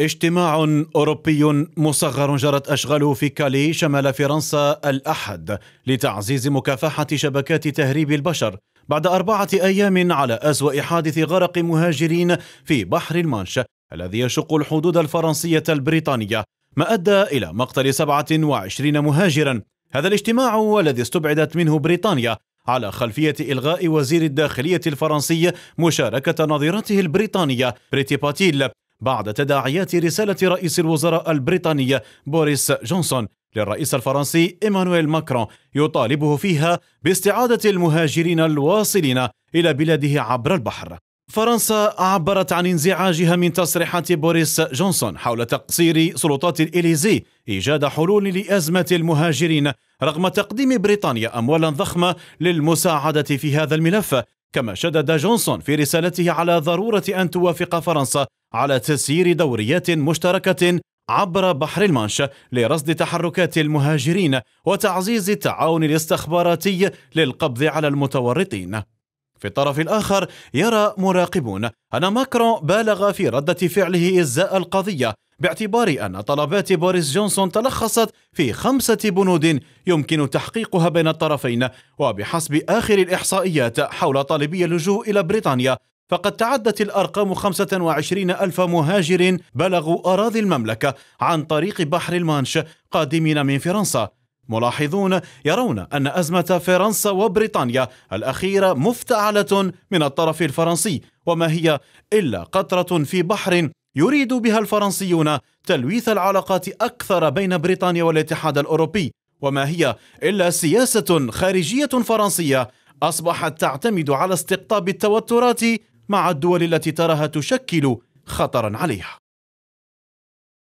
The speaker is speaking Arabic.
اجتماع اوروبي مصغر جرت اشغاله في كالي شمال فرنسا الاحد لتعزيز مكافحه شبكات تهريب البشر بعد اربعه ايام على اسوا حادث غرق مهاجرين في بحر المانش الذي يشق الحدود الفرنسيه البريطانيه ما ادى الى مقتل 27 مهاجرا هذا الاجتماع والذي استبعدت منه بريطانيا على خلفية إلغاء وزير الداخلية الفرنسي مشاركة نظيرته البريطانية بريتي باتيل بعد تداعيات رسالة رئيس الوزراء البريطاني بوريس جونسون للرئيس الفرنسي إيمانويل ماكرون يطالبه فيها باستعادة المهاجرين الواصلين إلى بلاده عبر البحر فرنسا عبرت عن انزعاجها من تصريحات بوريس جونسون حول تقصير سلطات الإليزي إيجاد حلول لأزمة المهاجرين رغم تقديم بريطانيا أموالا ضخمة للمساعدة في هذا الملف كما شدد جونسون في رسالته على ضرورة أن توافق فرنسا على تسيير دوريات مشتركة عبر بحر المانش لرصد تحركات المهاجرين وتعزيز التعاون الاستخباراتي للقبض على المتورطين في الطرف الآخر يرى مراقبون أن ماكرون بالغ في ردة فعله إزاء القضية باعتبار أن طلبات بوريس جونسون تلخصت في خمسة بنود يمكن تحقيقها بين الطرفين وبحسب آخر الإحصائيات حول طالبي اللجوء إلى بريطانيا فقد تعدت الأرقام 25 ألف مهاجر بلغوا أراضي المملكة عن طريق بحر المانش قادمين من فرنسا ملاحظون يرون أن أزمة فرنسا وبريطانيا الأخيرة مفتعلة من الطرف الفرنسي وما هي إلا قطرة في بحر يريد بها الفرنسيون تلويث العلاقات اكثر بين بريطانيا والاتحاد الاوروبي وما هي الا سياسه خارجيه فرنسيه اصبحت تعتمد على استقطاب التوترات مع الدول التي تراها تشكل خطرا عليها